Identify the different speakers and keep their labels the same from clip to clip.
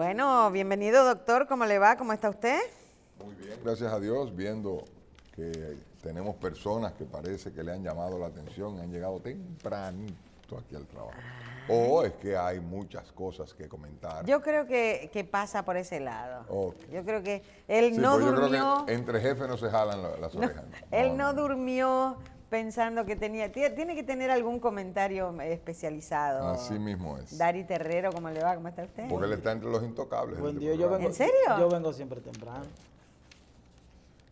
Speaker 1: Bueno, bienvenido doctor, ¿cómo le va? ¿Cómo está usted?
Speaker 2: Muy bien, gracias a Dios, viendo que tenemos personas que parece que le han llamado la atención, han llegado tempranito aquí al trabajo. Ah. O oh, es que hay muchas cosas que comentar.
Speaker 1: Yo creo que, pasa por ese lado. Yo creo que él no pues durmió.
Speaker 2: entre jefes no se jalan las orejas.
Speaker 1: él no durmió, pensando que tenía. Tiene que tener algún comentario eh, especializado. Así
Speaker 2: mismo es.
Speaker 1: Dari Terrero, ¿cómo le va? ¿Cómo está usted? Porque él
Speaker 2: está entre los intocables. yo
Speaker 3: vengo, ¿En serio? Yo vengo siempre temprano.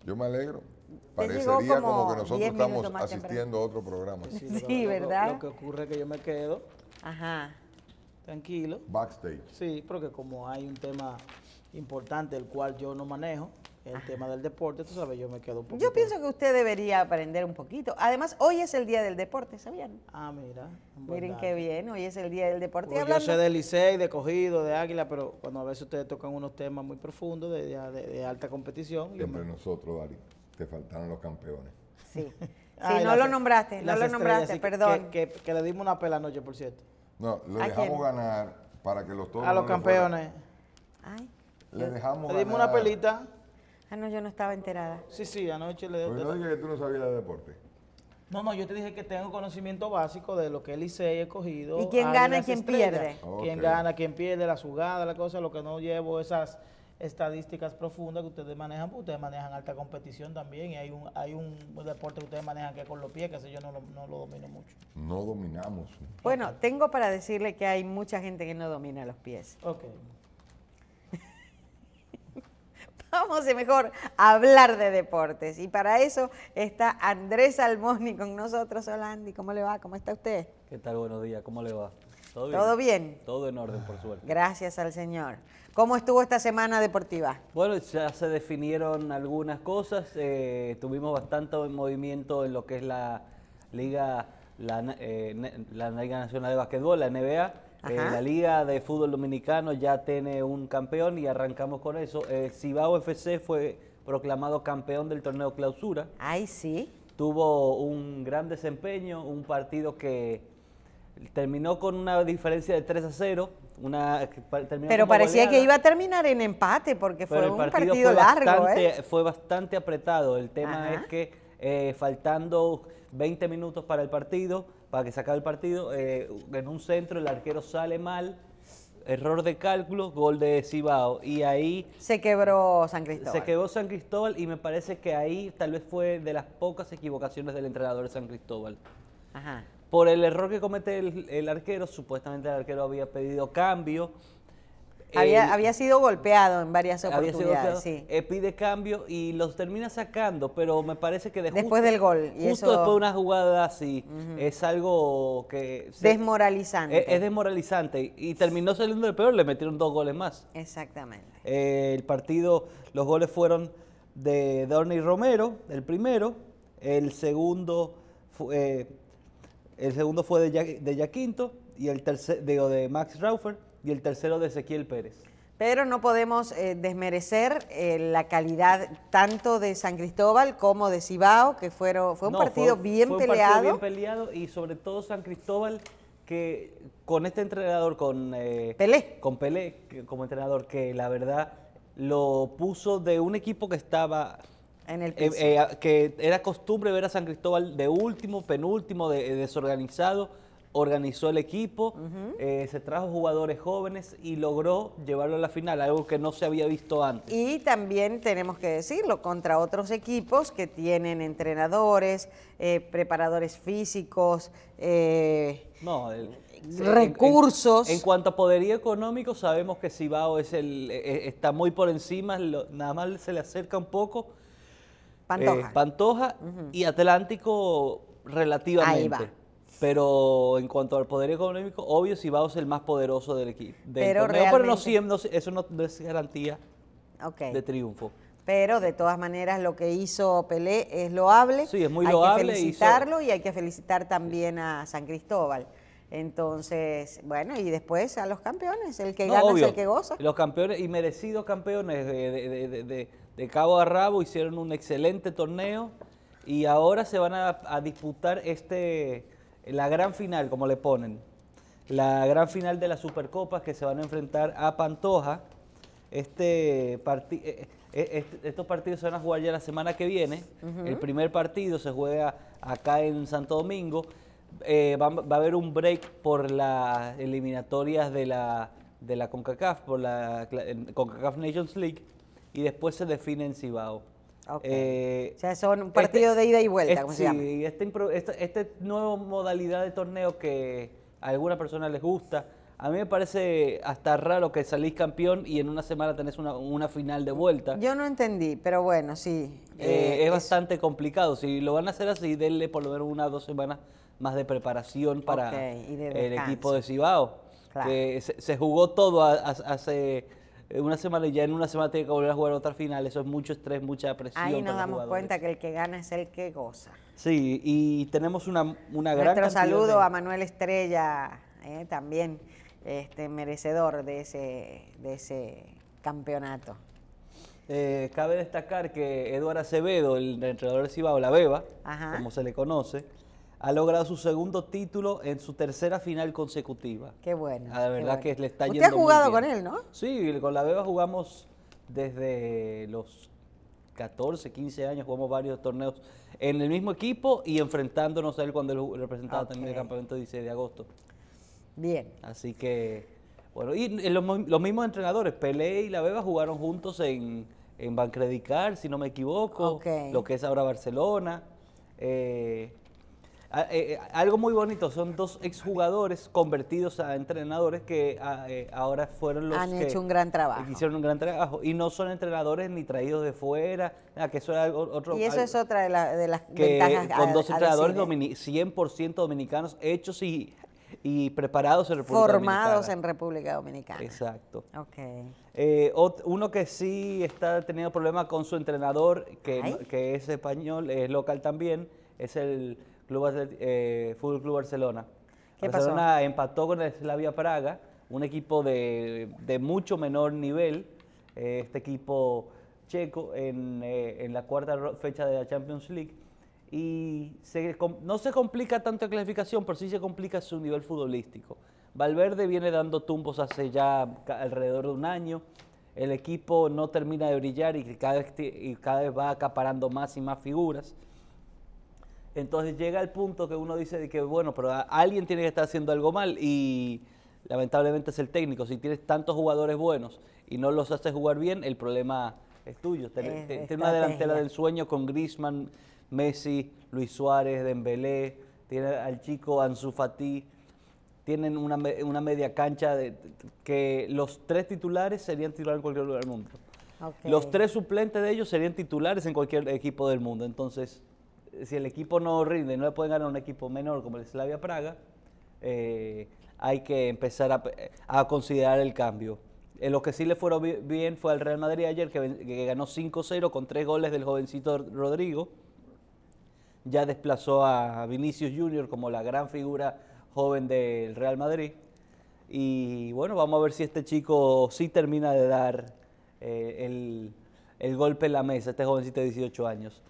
Speaker 2: Yo me alegro.
Speaker 1: Parecería
Speaker 2: como, como, que nosotros estamos asistiendo a otro programa. Sí, ¿verdad? Lo,
Speaker 3: que ocurre es que yo me quedo. Ajá. Tranquilo. Backstage. Sí, porque como hay un tema importante el cual yo no manejo, el tema del deporte, tú sabes, yo me quedo Yo pienso que usted
Speaker 1: debería aprender un poquito. Además, hoy es el día del deporte, ¿sabían?
Speaker 3: Ah, mira. Miren qué
Speaker 1: bien, hoy es el día del deporte. Pues yo sé de
Speaker 3: Licey, de Cogido, de Águila, pero cuando a veces ustedes tocan unos temas muy profundos de, alta competición. Siempre
Speaker 2: nosotros, Dari, te faltaron los campeones. Sí. Sí, no
Speaker 3: lo nombraste, no lo nombraste, perdón. Que, le dimos una pela anoche, por cierto.
Speaker 2: No, lo dejamos ganar para que los todos. A los campeones. Ay. Le dejamos Le dimos una pelita.
Speaker 3: Ah, no, yo no estaba enterada. Sí, sí, anoche le... Pues no dije que
Speaker 2: tú no sabías de deporte.
Speaker 3: No, no, yo te dije que tengo conocimiento básico de lo que el y he cogido. ¿Y quién gana y quién pierde? Quien ¿Quién gana, quién pierde? La jugada, la cosa, lo que no llevo esas estadísticas profundas que ustedes manejan, ustedes manejan alta competición también y hay un, hay un deporte que ustedes manejan que con los pies, que sé yo no lo, no lo domino mucho.
Speaker 2: No dominamos.
Speaker 3: Bueno,
Speaker 1: tengo para decirle que hay mucha gente que no domina los pies. Ok. vamos a eh, mejor hablar de deportes. Y para eso está Andrés Salmoni con nosotros. Hola ¿cómo le va? ¿Cómo está usted?
Speaker 4: ¿Qué tal? Buenos días, ¿cómo le va? ¿Todo bien? ¿Todo en orden, por suerte.
Speaker 1: Gracias al Señor. ¿Cómo estuvo esta semana deportiva?
Speaker 4: Bueno, ya se definieron algunas cosas. Eh, tuvimos bastante movimiento en lo que es la Liga, la eh, Liga Nacional de Básquetbol, la NBA eh, la Liga de Fútbol Dominicano ya tiene un campeón y arrancamos con eso. Eh, Cibao FC fue proclamado campeón del torneo clausura. Ay, sí. Tuvo un gran desempeño, un partido que terminó con una diferencia de 3 a 0. Una, Pero parecía que iba
Speaker 1: a terminar en empate porque fue un partido, largo. ¿eh?
Speaker 4: Fue bastante apretado. El tema es que eh, faltando 20 minutos para el partido, para que se el partido. Eh, en un centro el arquero sale mal, error de cálculo, gol de Cibao. Y ahí... Se quebró San Cristóbal. Se quebró San Cristóbal y me parece que ahí tal vez fue de las pocas equivocaciones del entrenador de San Cristóbal. Ajá. Por el error que comete el, el arquero, supuestamente el arquero había pedido cambio eh, había,
Speaker 1: sido golpeado en varias oportunidades.
Speaker 4: Eh, pide cambio y los termina sacando, pero me parece que después del
Speaker 1: gol. justo después de una
Speaker 4: jugada así, es algo que.
Speaker 1: desmoralizante.
Speaker 4: E, es, desmoralizante. Y terminó saliendo el peor, le metieron dos goles más. Exactamente. Eh, el partido, los goles fueron de Dorney Romero, el primero. El segundo, eh, el segundo fue de, de Jaquinto y el tercero, de, de Max Raufer y el tercero de Ezequiel Pérez. Pero no podemos
Speaker 1: eh, desmerecer eh, la calidad tanto de San Cristóbal como de Cibao, que fueron, fue un, partido, bien fue un partido bien
Speaker 4: peleado. y sobre todo San Cristóbal que con este entrenador, con eh, Pelé, con Pelé como entrenador, que la verdad lo puso de un equipo que estaba
Speaker 1: en el que
Speaker 4: era costumbre ver a San Cristóbal de último, penúltimo, desorganizado organizó el equipo, eh, se trajo jugadores jóvenes y logró llevarlo a la final, algo que no se había visto antes. Y también tenemos que decirlo, contra otros equipos que tienen
Speaker 1: entrenadores, eh, preparadores físicos, eh,
Speaker 4: recursos. En, cuanto a poderío económico, sabemos que Cibao e, e, está muy por encima, nada más se le acerca un poco. Pantoja. Pantoja y Atlántico relativamente. Ahí va. Pero en cuanto al poder económico, obvio, a es el más poderoso del equipo. Pero, torneo, pero no, eso no, es garantía de triunfo.
Speaker 1: Pero de todas maneras, lo que hizo Pelé es loable. Sí, es muy hay loable. Hay que felicitarlo y hay que felicitar también a San Cristóbal. Entonces, bueno, y después a los campeones, el que gana es el que goza.
Speaker 4: Los campeones y merecidos campeones de, cabo a rabo hicieron un excelente torneo y ahora se van a disputar este la gran final, como le ponen, la gran final de la Supercopa que se van a enfrentar a Pantoja. Este, eh, eh, eh, este estos partidos se van a jugar ya la semana que viene. El primer partido se juega acá en Santo Domingo. va, a haber un break por las eliminatorias de la, de la CONCACAF, por la CONCACAF Nations League, y después se define en Cibao. Eh, o sea, son un este partido de ida y vuelta, este, se llama? Sí, esta este, este nueva modalidad de torneo que a algunas personas les gusta. A mí me parece hasta raro que salís campeón y en una semana tenés una, final de vuelta. Yo no entendí, pero bueno, sí. Eh, eh, es bastante complicado. Si lo van a hacer así, denle por lo menos una dos semanas más de preparación para el equipo de Cibao. Que se, se, jugó todo hace eh, una semana y ya en una semana tiene que volver a jugar otra final, eso es mucho estrés, mucha presión. Ahí nos damos
Speaker 1: cuenta que el que gana es el que goza.
Speaker 4: Sí, y tenemos una, una gran... Nuestro saludo
Speaker 1: a Manuel Estrella, eh, también este, merecedor de ese, de ese campeonato.
Speaker 4: Eh, cabe destacar que Eduardo Acevedo, el entrenador de Cibao, la Beba, como se le conoce, ha logrado su segundo título en su tercera final consecutiva. Qué bueno. La ah, verdad que le está Usted yendo. Usted ha jugado con él, ¿no? Sí, con la Beba jugamos desde los 14, 15 años, jugamos varios torneos en el mismo equipo y enfrentándonos a él cuando él representaba también el campamento 16 de agosto. Bien. Así que, bueno, y los, mismos entrenadores, Pelé y la Beba jugaron juntos en, en Bancredicar, si no me equivoco, lo que es ahora Barcelona. Eh, Ah, eh, eh, algo muy bonito, son dos exjugadores convertidos a entrenadores que ah, eh, ahora fueron los Han hecho un gran trabajo. hicieron un gran trabajo y no son entrenadores ni traídos de fuera, nada, ah, que eso era otro... Y eso es
Speaker 1: otra de, de las que ventajas Con dos entrenadores
Speaker 4: 100% dominicanos hechos y, y preparados en República Dominicana. Formados
Speaker 1: en República Dominicana. Exacto.
Speaker 4: uno que sí está teniendo problemas con su entrenador, que es español, es local también, es el Club eh, Fútbol Club Barcelona. ¿Qué Barcelona empató con el Slavia Praga, un equipo de, mucho menor nivel. Eh, este equipo checo en, eh, la cuarta fecha de la Champions League. Y no se complica tanto la clasificación, pero sí se complica su nivel futbolístico. Valverde viene dando tumbos hace ya alrededor de un año. El equipo no termina de brillar y y cada vez va acaparando más y más figuras. Entonces llega el punto que uno dice que, bueno, pero alguien tiene que estar haciendo algo mal y lamentablemente es el técnico. Si tienes tantos jugadores buenos y no los haces jugar bien, el problema es tuyo. Tienes una delantera del sueño con Grisman, Messi, Luis Suárez, Dembélé, tiene al chico Ansu Fati, tienen una, una media cancha de, que los tres titulares serían titulares en cualquier lugar del mundo. Los tres suplentes de ellos serían titulares en cualquier equipo del mundo. Entonces, si el equipo no rinde, no le pueden ganar a un equipo menor como el Slavia Praga, eh, hay que empezar a, considerar el cambio. En eh, lo que sí le fueron bien fue al Real Madrid ayer, que, ganó 5-0 con tres goles del jovencito Rodrigo. Ya desplazó a Vinicius Junior como la gran figura joven del Real Madrid. Y bueno, vamos a ver si este chico sí termina de dar eh, el, el golpe en la mesa, este jovencito de 18 años.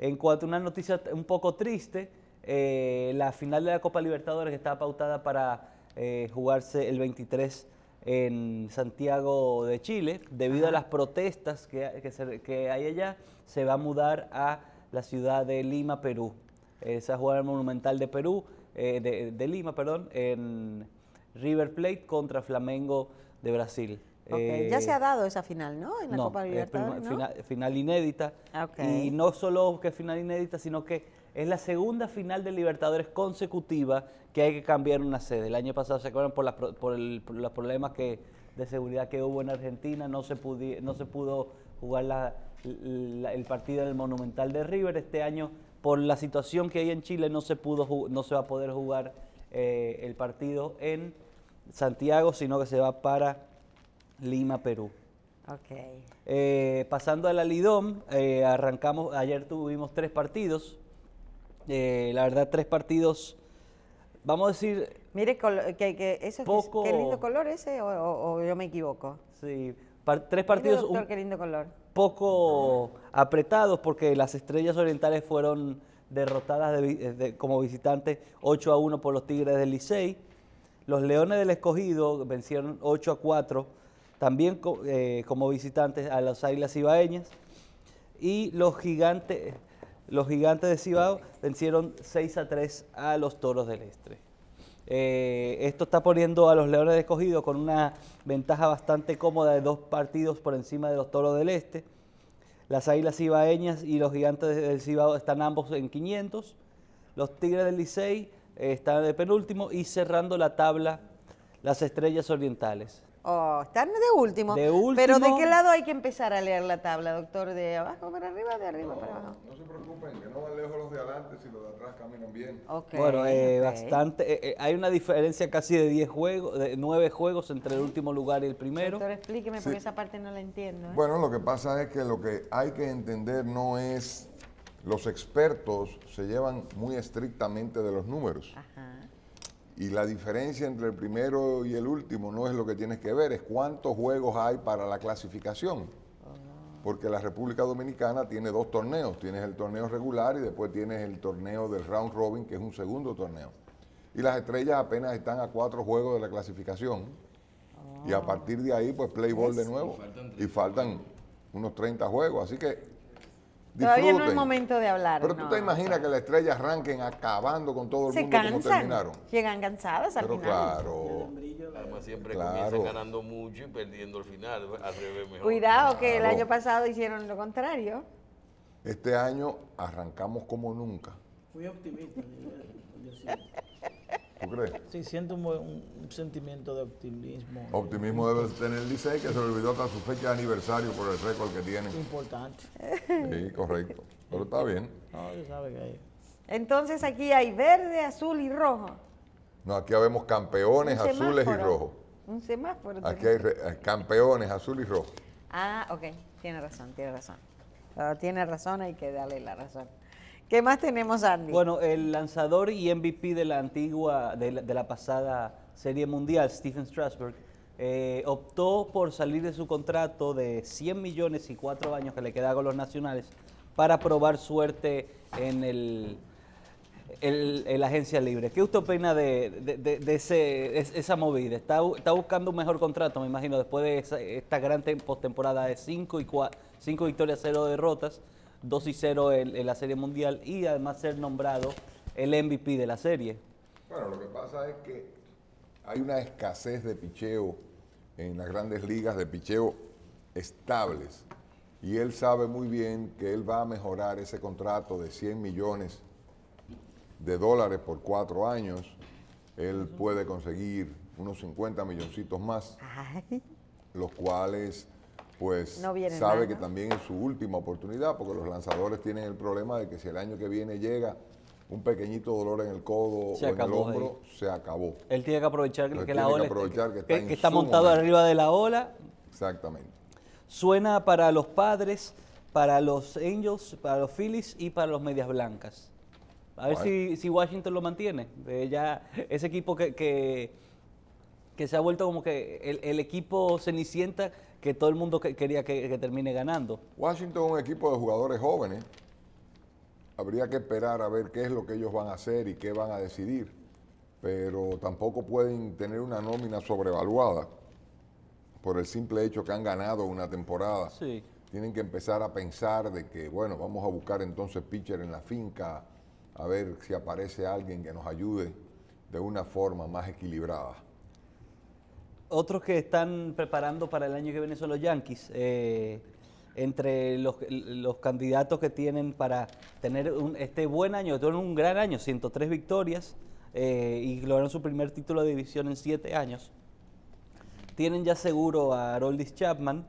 Speaker 4: En cuanto a una noticia un poco triste, eh, la final de la Copa Libertadores que estaba pautada para eh, jugarse el 23 en Santiago de Chile, debido a las protestas que, que, hay allá, se va a mudar a la ciudad de Lima, Perú. Esa eh, jugada monumental de Perú, eh, de, de Lima, perdón, en River Plate contra Flamengo de Brasil ya se eh, ha dado
Speaker 1: esa final, ¿no? En la Copa Libertadores.
Speaker 4: Final, inédita. Y no solo que es final inédita, sino que es la segunda final de Libertadores consecutiva que hay que cambiar una sede. El año pasado, ¿se acuerdan? Por, los problemas de seguridad que hubo en Argentina, no se, pudo jugar el partido en el Monumental de River. Este año, por la situación que hay en Chile, no se, va a poder jugar eh, el partido en Santiago, sino que se va para Lima, Perú. Okay. Eh, pasando a la Lidom, eh, arrancamos, ayer tuvimos tres partidos. Eh, la verdad, tres partidos, vamos a decir... Mire, que, qué lindo color ese, o, yo me equivoco. Sí, tres partidos... un,
Speaker 1: qué lindo color.
Speaker 4: Poco apretados porque las estrellas orientales fueron derrotadas como visitantes 8 a 1 por los Tigres del Licey. Los Leones del Escogido vencieron 8 a 4 también eh, como visitantes a las Águilas Ibaeñas Y los gigantes, los gigantes de Cibao vencieron 6 a 3 a los Toros del Este eh, esto está poniendo a los Leones de Escogido con una ventaja bastante cómoda de dos partidos por encima de los Toros del Este. Las Águilas Ibaeñas y los Gigantes de Cibao están ambos en 500. Los Tigres del Licey eh, están de penúltimo y cerrando la tabla las Estrellas Orientales
Speaker 1: Oh, están de último. Pero ¿de qué lado hay que empezar a leer la tabla, doctor? ¿De abajo para arriba, de arriba para abajo?
Speaker 2: No se preocupen, que no van lejos los de adelante si los de atrás caminan bien. Okay, bueno, eh, bastante.
Speaker 4: Eh, eh, hay una diferencia casi de 10
Speaker 2: juegos, de 9 juegos entre el último lugar y el primero. Doctor, explíqueme porque
Speaker 1: esa parte no la entiendo. ¿eh? Bueno,
Speaker 2: lo que pasa es que lo que hay que entender no es. Los expertos se llevan muy estrictamente de los números. Ajá. Y la diferencia entre el primero y el último no es lo que tienes que ver, es cuántos juegos hay para la clasificación. Porque la República Dominicana tiene dos torneos, tienes el torneo regular y después tienes el torneo del round robin, que es un segundo torneo. Y las estrellas apenas están a cuatro juegos de la clasificación. Y a ah. partir de ahí, pues play ball de nuevo. Y faltan, y faltan unos 30 juegos. Así que Todavía no es
Speaker 1: momento de hablar. Pero tú te imaginas
Speaker 2: que las estrellas arranquen acabando con todo el Se mundo cansan, como terminaron.
Speaker 1: Llegan cansadas al Pero final. Claro.
Speaker 3: Además siempre comienzan ganando mucho y perdiendo al final. mejor. Cuidado
Speaker 1: que el año pasado hicieron lo contrario.
Speaker 2: Este año arrancamos como nunca.
Speaker 3: Muy optimista. yo sí.
Speaker 2: ¿Tú crees? Sí, siento un,
Speaker 3: sentimiento de optimismo. Optimismo debe tener Licey, que se
Speaker 2: olvidó hasta su fecha de aniversario por el récord que tiene.
Speaker 3: Importante. Sí,
Speaker 2: correcto. Pero está bien.
Speaker 1: Entonces aquí hay verde, azul y rojo.
Speaker 2: No, aquí vemos campeones azules y rojos.
Speaker 1: Un semáforo. Aquí hay
Speaker 2: eh, campeones azul y rojo.
Speaker 1: Ah, ok. Tiene razón, tiene razón. tiene razón, hay que darle la razón.
Speaker 4: ¿Qué más tenemos, Andy? Bueno, el lanzador y MVP de la antigua, de la, pasada Serie Mundial, Stephen Strasburg, eh, optó por salir de su contrato de 100 millones y cuatro años que le quedaba con los nacionales para probar suerte en el, el, agencia libre. ¿Qué usted opina de, ese, esa movida? ¿Está, ¿Está, buscando un mejor contrato, me imagino, después de esta gran postemporada de 5 y cinco victorias, 0 derrotas. 2 y 0 en, la Serie Mundial y además ser nombrado el MVP de la serie.
Speaker 2: Bueno, lo que pasa es que hay una escasez de picheo en las grandes ligas de picheo estables. Y él sabe muy bien que él va a mejorar ese contrato de 100 millones de dólares por cuatro años. Él puede conseguir unos 50 milloncitos más, los cuales pues sabe que también es su última oportunidad, porque los lanzadores tienen el problema de que si el año que viene llega un pequeñito dolor en el codo o en el hombro, se acabó.
Speaker 4: Él tiene que aprovechar que la ola está, montado arriba de la ola. Exactamente. Suena para los padres, para los Angels, para los Phillies y para los Medias Blancas. A ver si, Washington lo mantiene. ya ese equipo que, que, se ha vuelto como que el, equipo cenicienta que todo el mundo quería que,
Speaker 2: termine ganando. Washington es un equipo de jugadores jóvenes. Habría que esperar a ver qué es lo que ellos van a hacer y qué van a decidir. Pero tampoco pueden tener una nómina sobrevaluada por el simple hecho que han ganado una temporada. Sí. Tienen que empezar a pensar de que, bueno, vamos a buscar entonces pitcher en la finca, a ver si aparece alguien que nos ayude de una forma más equilibrada.
Speaker 4: Otros que están preparando para el año que viene son los Yankees. Eh, entre los, candidatos que tienen para tener este buen año, tuvieron un gran año, 103 victorias eh, y lograron su primer título de división en siete años. Tienen ya seguro a Aroldis Chapman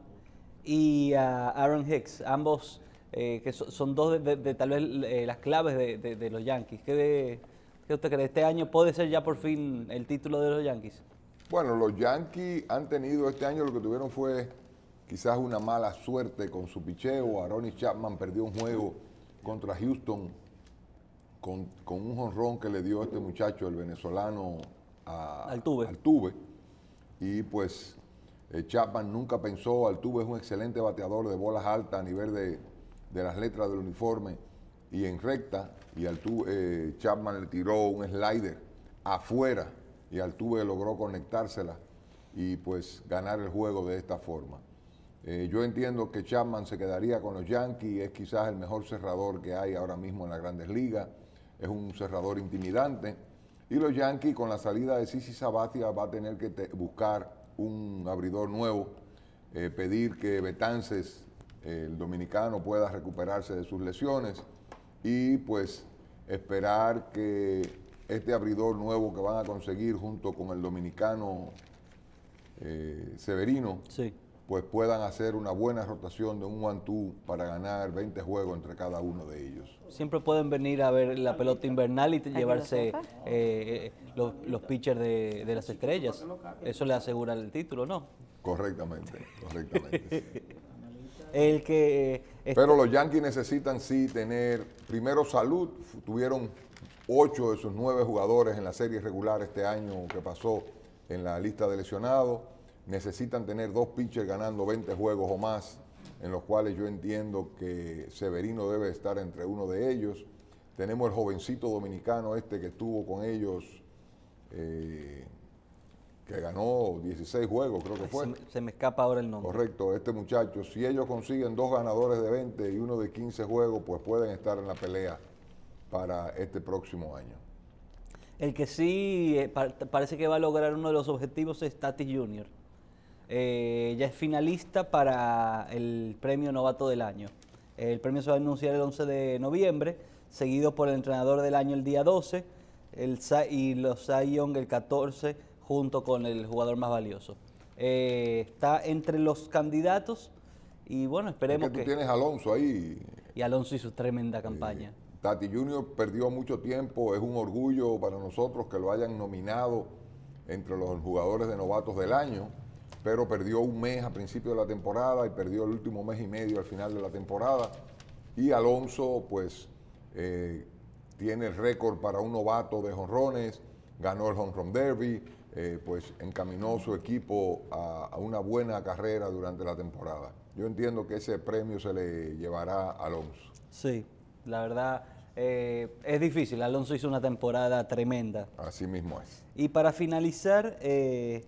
Speaker 4: y a Aaron Hicks, ambos eh, que son dos de, tal vez las claves de, los Yankees. ¿Qué, ¿Qué usted cree? ¿Este año puede ser ya por fin el título de los Yankees?
Speaker 2: Bueno, los Yankees han tenido este año lo que tuvieron fue quizás una mala suerte con su picheo. Aaron Chapman perdió un juego contra Houston con, un jonrón que le dio este muchacho, el venezolano, a, Altuve. Y pues eh, Chapman nunca pensó, Altuve es un excelente bateador de bolas altas a nivel de, las letras del uniforme y en recta. Y Altuve, eh, Chapman le tiró un slider afuera y Altuve logró conectársela y pues ganar el juego de esta forma. Eh, yo entiendo que Chapman se quedaría con los Yankees, es quizás el mejor cerrador que hay ahora mismo en las grandes ligas, es un cerrador intimidante. Y los Yankees con la salida de Sisi Sabatia va a tener que buscar un abridor nuevo, eh, pedir que Betances, el dominicano, pueda recuperarse de sus lesiones y pues esperar que este abridor nuevo que van a conseguir junto con el dominicano eh, Severino, pues puedan hacer una buena rotación de un one-two para ganar 20 juegos entre cada uno de ellos.
Speaker 4: Siempre pueden
Speaker 2: venir a ver
Speaker 4: la pelota invernal y llevarse eh, eh, los, pitchers de, de las estrellas. Eso le asegura el título, ¿no?
Speaker 2: Correctamente, correctamente. el que... Pero este los Yankees necesitan sí tener, primero salud, tuvieron ocho de sus nueve jugadores en la serie regular este año que pasó en la lista de lesionados. Necesitan tener dos pitchers ganando 20 juegos o más, en los cuales yo entiendo que Severino debe estar entre uno de ellos. Tenemos el jovencito dominicano este que estuvo con ellos, eh, que ganó 16 juegos, creo que fue.
Speaker 4: se me, escapa ahora el nombre.
Speaker 2: Correcto, este muchacho. Si ellos consiguen dos ganadores de 20 y uno de 15 juegos, pues pueden estar en la pelea para este próximo año?
Speaker 4: El que sí eh, parece que va a lograr uno de los objetivos es Tati Junior. Eh, ya es finalista para el premio Novato del Año. El premio se va a anunciar el 11 de noviembre, seguido por el entrenador del año el día 12 el, y los Saiyong el 14 junto con el jugador más valioso. Eh, está entre los candidatos y
Speaker 2: bueno, esperemos que... Tú tienes Alonso ahí. Y Alonso y su tremenda campaña. Tati Junior perdió mucho tiempo, es un orgullo para nosotros que lo hayan nominado entre los jugadores de novatos del año, pero perdió un mes a principio de la temporada y perdió el último mes y medio al final de la temporada. Y Alonso, pues, eh, tiene el récord para un novato de jonrones, ganó el jonrón derby, eh, pues encaminó su equipo a, a una buena carrera durante la temporada. Yo entiendo que ese premio se le llevará a Alonso.
Speaker 4: Sí, la verdad eh, es difícil, Alonso hizo una temporada tremenda.
Speaker 2: Así mismo es.
Speaker 4: Y para finalizar, eh,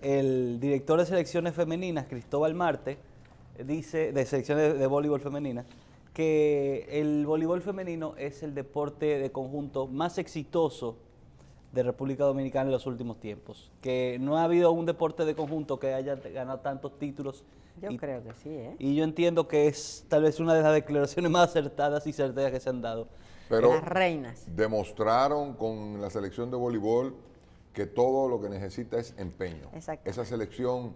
Speaker 4: el director de selecciones femeninas, Cristóbal Marte, dice, de selecciones de, de voleibol femenina, que el voleibol femenino es el deporte de conjunto más exitoso de República Dominicana en los últimos tiempos. Que no ha habido un deporte de conjunto que haya ganado tantos títulos yo creo que sí, ¿eh? Y yo entiendo que es tal vez una de las declaraciones más acertadas y certezas que se han dado. Pero las
Speaker 2: reinas. Demostraron con la selección de voleibol que todo lo que necesita es empeño. Esa selección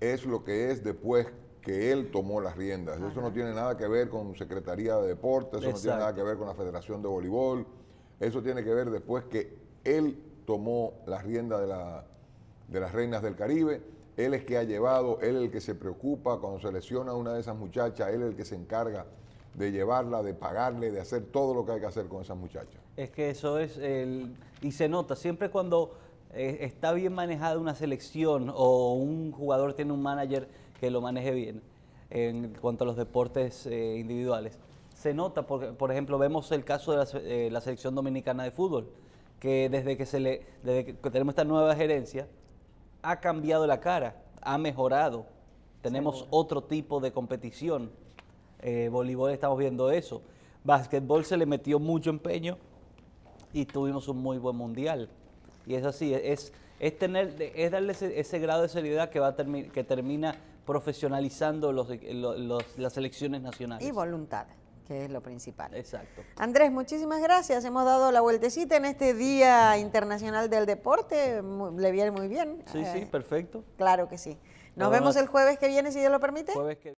Speaker 2: es lo que es después que él tomó las riendas. Eso no tiene nada que ver con Secretaría de Deportes, eso no tiene nada que ver con la Federación de Voleibol. Eso tiene que ver después que él tomó las riendas de, la, de las reinas del Caribe él es que ha llevado, él es el que se preocupa cuando se lesiona a una de esas muchachas, él es el que se encarga de llevarla, de pagarle, de hacer todo lo que hay que hacer con esa muchacha.
Speaker 4: Es que eso es, el, y se nota, siempre cuando eh, está bien manejada una selección o un jugador tiene un manager que lo maneje bien en cuanto a los deportes eh, individuales, se nota, por ejemplo, vemos el caso de eh, la, selección dominicana de fútbol, que desde que, se le, desde que tenemos esta nueva gerencia, ha cambiado la cara, ha mejorado. Tenemos otro tipo de competición. Eh, voleibol estamos viendo eso. Básquetbol se le metió mucho empeño y tuvimos un muy buen mundial. Y es así, es, es, tener, es darle ese, grado de seriedad que, va que termina profesionalizando las selecciones nacionales. Y voluntad es lo principal. Exacto.
Speaker 1: Andrés, muchísimas gracias. Hemos dado la vueltecita en este Día Internacional del Deporte. le viene muy bien. Sí, sí, eh, perfecto. Claro que sí. Nos vemos el jueves que viene, si Dios lo permite.